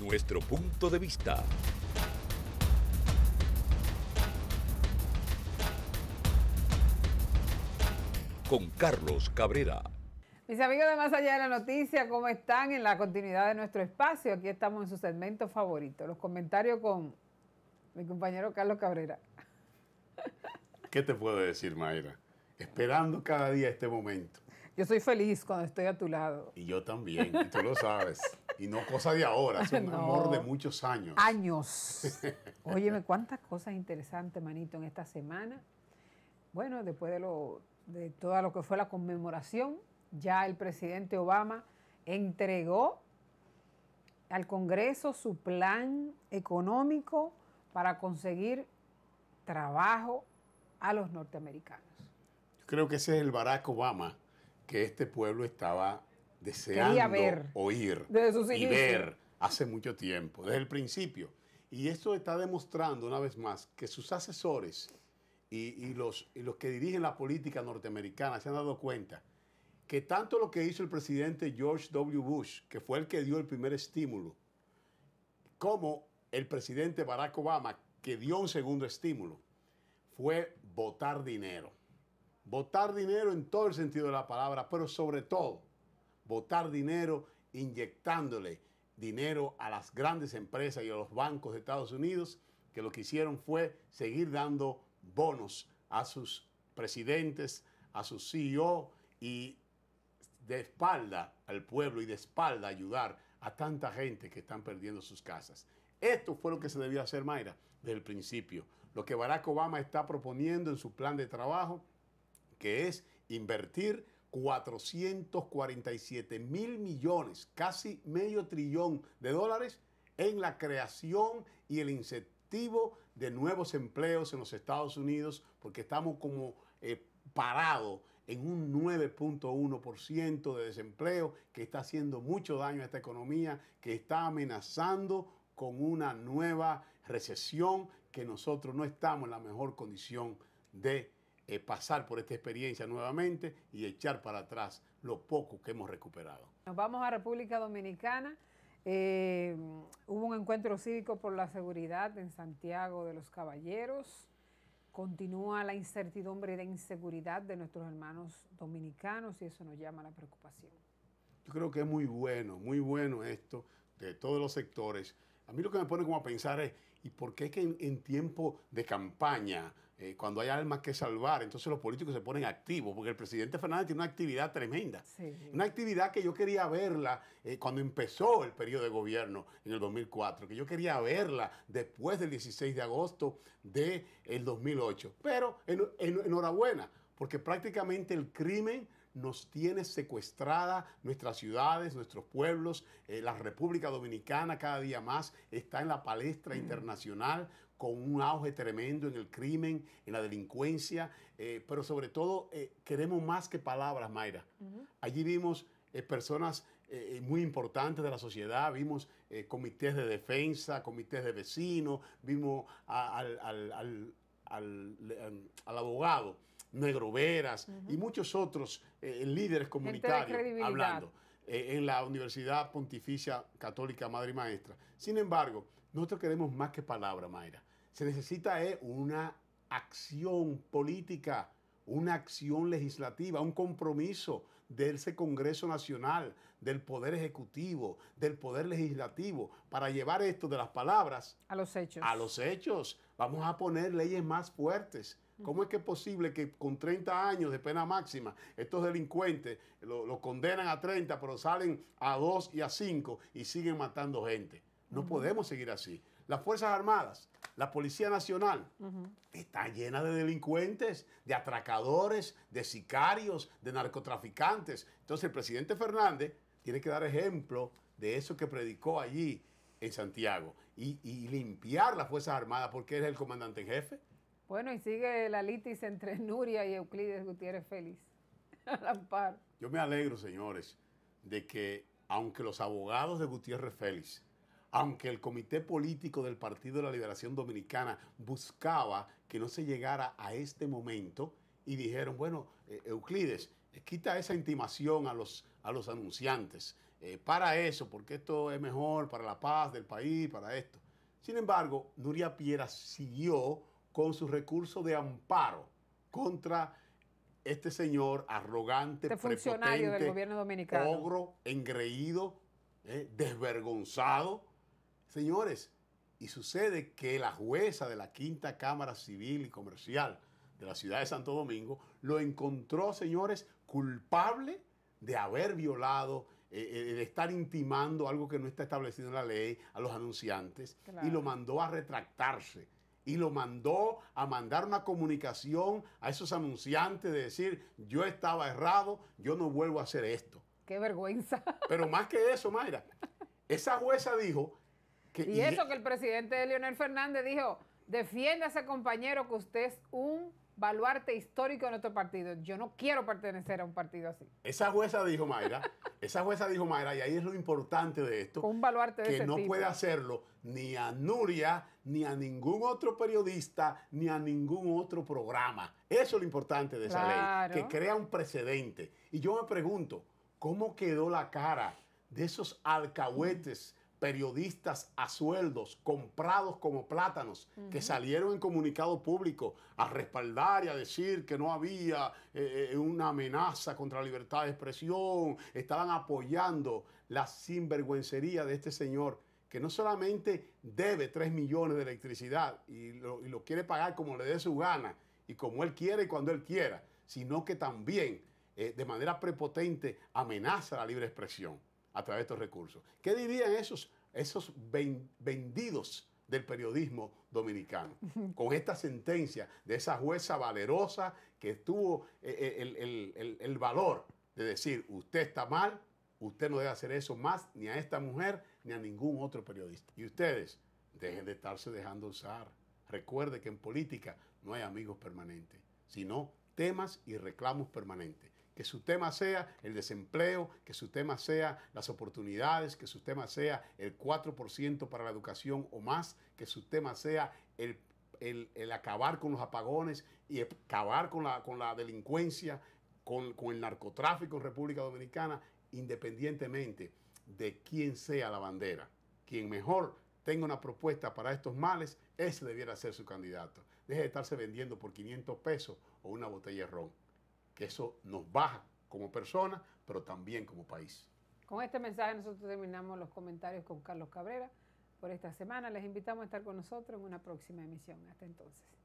Nuestro punto de vista. Con Carlos Cabrera. Mis amigos de Más Allá de la Noticia, ¿cómo están? En la continuidad de nuestro espacio, aquí estamos en su segmento favorito, los comentarios con mi compañero Carlos Cabrera. ¿Qué te puedo decir, Mayra? Esperando cada día este momento. Yo soy feliz cuando estoy a tu lado. Y yo también, y tú lo sabes. Y no cosa de ahora, es un amor de muchos años. Años. Óyeme, cuántas cosas interesantes, manito, en esta semana. Bueno, después de, lo, de todo lo que fue la conmemoración, ya el presidente Obama entregó al Congreso su plan económico para conseguir trabajo a los norteamericanos. Yo creo que ese es el Barack Obama que este pueblo estaba deseando oír y ver hace mucho tiempo, desde el principio. Y esto está demostrando una vez más que sus asesores y, los, y los que dirigen la política norteamericana se han dado cuenta que tanto lo que hizo el presidente George W. Bush, que fue el que dio el primer estímulo, como el presidente Barack Obama, que dio un segundo estímulo, fue votar dinero. Votar dinero en todo el sentido de la palabra, pero sobre todo botar dinero inyectándole dinero a las grandes empresas y a los bancos de Estados Unidos, que lo que hicieron fue seguir dando bonos a sus presidentes, a sus CEO y de espalda al pueblo y de espalda ayudar a tanta gente que están perdiendo sus casas. Esto fue lo que se debió hacer, Mayra, desde el principio. Lo que Barack Obama está proponiendo en su plan de trabajo, que es invertir 447 mil millones, casi medio trillón de dólares en la creación y el incentivo de nuevos empleos en los Estados Unidos, porque estamos como eh, parado parados en un 9.1% de desempleo que está haciendo mucho daño a esta economía, que está amenazando con una nueva recesión, que nosotros no estamos en la mejor condición de eh, pasar por esta experiencia nuevamente y echar para atrás lo poco que hemos recuperado. Nos vamos a República Dominicana. Eh, hubo un encuentro cívico por la seguridad en Santiago de los Caballeros. Continúa la incertidumbre de inseguridad de nuestros hermanos dominicanos y eso nos llama la preocupación. Yo creo que es muy bueno, muy bueno esto de todos los sectores. A mí lo que me pone como a pensar es, ¿y por qué es que en tiempo de campaña eh, cuando hay almas que salvar, entonces los políticos se ponen activos, porque el presidente Fernández tiene una actividad tremenda. Una actividad que yo quería verla eh, cuando empezó el periodo de gobierno en el 2004, que yo quería verla después del 16 de agosto del 2008. Pero enhorabuena, porque prácticamente el crimen nos tiene secuestradas nuestras ciudades, nuestros pueblos, eh, la República Dominicana cada día más está en la palestra mm. internacional con un auge tremendo en el crimen, en la delincuencia, eh, pero sobre todo eh, queremos más que palabras, Mayra. Allí vimos eh, personas muy importantes de la sociedad, vimos comités de defensa, comités de vecinos, vimos em, al, abogado Negro Veras y muchos otros líderes comunitarios hablando en la Universidad Pontificia Católica Madre y Maestra. Sin embargo, nosotros queremos más que palabras, Mayra. Se necesita eh, una acción política, una acción legislativa, un compromiso de ese Congreso Nacional, del Poder Ejecutivo, del Poder Legislativo, para llevar esto de las palabras a los hechos. A los hechos. Vamos a poner leyes más fuertes. ¿Cómo es que es posible que con 30 años de pena máxima estos delincuentes los lo condenan a 30, pero salen a 2 y a 5 y siguen matando gente? No podemos seguir así. Las Fuerzas Armadas, la Policía Nacional, está llena de delincuentes, de atracadores, de sicarios, de narcotraficantes. Entonces el presidente Fernández tiene que dar ejemplo de eso que predicó allí en Santiago y, y limpiar las Fuerzas Armadas porque es el comandante en jefe. Bueno, y sigue la litis entre Nuria y Euclides Gutiérrez Félix. Yo me alegro, señores, de que aunque los abogados de Gutiérrez Félix aunque el comité político del Partido de la Liberación Dominicana buscaba que no se llegara a este momento y dijeron, bueno, eh, Euclides, eh, quita esa intimación a los, a los anunciantes eh, para eso, porque esto es mejor para la paz del país, para esto. Sin embargo, Nuria Piera siguió con su recurso de amparo contra este señor arrogante, este funcionario del gobierno dominicano. ogro, engreído, desvergonzado Señores, y sucede que la jueza de la Quinta Cámara Civil y Comercial de la ciudad de Santo Domingo lo encontró, señores, culpable de haber violado, eh, eh, de estar intimando algo que no está establecido en la ley a los anunciantes y lo mandó a retractarse. Y lo mandó a mandar una comunicación a esos anunciantes de decir, yo estaba errado, yo no vuelvo a hacer esto. Qué vergüenza. Pero más que eso, Mayra, esa jueza dijo y, eso que el presidente de Leonel Fernández dijo, defienda a ese compañero que usted es un baluarte histórico en nuestro partido. Yo no quiero pertenecer a un partido así. Esa jueza dijo Mayra, esa jueza dijo Mayra, y ahí es lo importante de esto, un baluarte que no puede hacerlo ni a Nuria, ni a ningún otro periodista, ni a ningún otro programa. Eso es lo importante de esa ley, que crea un precedente. Y yo me pregunto, ¿cómo quedó la cara de esos alcahuetes? periodistas a sueldos, comprados como plátanos, que salieron en comunicado público a respaldar y a decir que no había eh, eh, una amenaza contra la libertad de expresión, estaban apoyando la sinvergüencería de este señor que no solamente debe 3 millones de electricidad y lo, quiere pagar como le dé su gana y como él quiera y cuando él quiera, sino que también eh, de manera prepotente amenaza la libre expresión a través de estos recursos. ¿Qué dirían esos, esos vendidos del periodismo dominicano. Con esta sentencia de esa jueza valerosa que tuvo eh, eh, el, el, valor de decir, usted está mal, usted no debe hacer eso más ni a esta mujer ni a ningún otro periodista. Y ustedes, dejen de estarse dejando usar. Recuerde que en política no hay amigos permanentes, sino temas y reclamos permanentes que su tema sea el desempleo, que su tema sea las oportunidades, que su tema sea el 4% para la educación o más, que su tema sea el, acabar con los apagones y acabar con la, delincuencia, con, con el narcotráfico en República Dominicana, independientemente de quién sea la bandera. Quien mejor tenga una propuesta para estos males, ese debiera ser su candidato. Deje de estarse vendiendo por 500 pesos o una botella de ron eso nos baja como personas, pero también como país. Con este mensaje nosotros terminamos los comentarios con Carlos Cabrera por esta semana. Les invitamos a estar con nosotros en una próxima emisión. Hasta entonces.